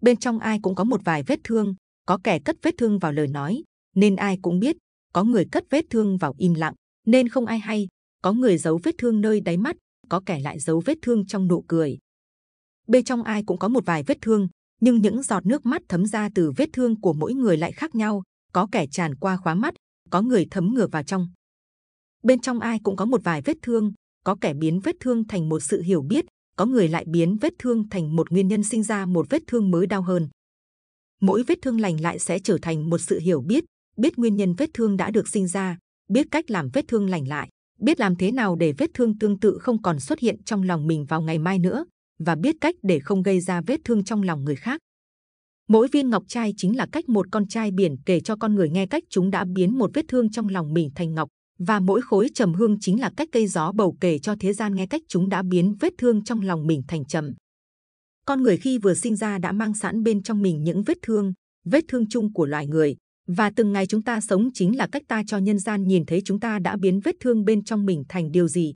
bên trong ai cũng có một vài vết thương, có kẻ cất vết thương vào lời nói, nên ai cũng biết, có người cất vết thương vào im lặng, nên không ai hay, có người giấu vết thương nơi đáy mắt, có kẻ lại giấu vết thương trong nụ cười. Bên trong ai cũng có một vài vết thương, nhưng những giọt nước mắt thấm ra từ vết thương của mỗi người lại khác nhau, có kẻ tràn qua khóa mắt, có người thấm ngược vào trong. Bên trong ai cũng có một vài vết thương, có kẻ biến vết thương thành một sự hiểu biết, có người lại biến vết thương thành một nguyên nhân sinh ra một vết thương mới đau hơn. Mỗi vết thương lành lại sẽ trở thành một sự hiểu biết, biết nguyên nhân vết thương đã được sinh ra, biết cách làm vết thương lành lại, biết làm thế nào để vết thương tương tự không còn xuất hiện trong lòng mình vào ngày mai nữa và biết cách để không gây ra vết thương trong lòng người khác. Mỗi viên ngọc trai chính là cách một con trai biển kể cho con người nghe cách chúng đã biến một vết thương trong lòng mình thành ngọc và mỗi khối trầm hương chính là cách cây gió bầu kể cho thế gian nghe cách chúng đã biến vết thương trong lòng mình thành trầm. Con người khi vừa sinh ra đã mang sẵn bên trong mình những vết thương, vết thương chung của loài người, và từng ngày chúng ta sống chính là cách ta cho nhân gian nhìn thấy chúng ta đã biến vết thương bên trong mình thành điều gì,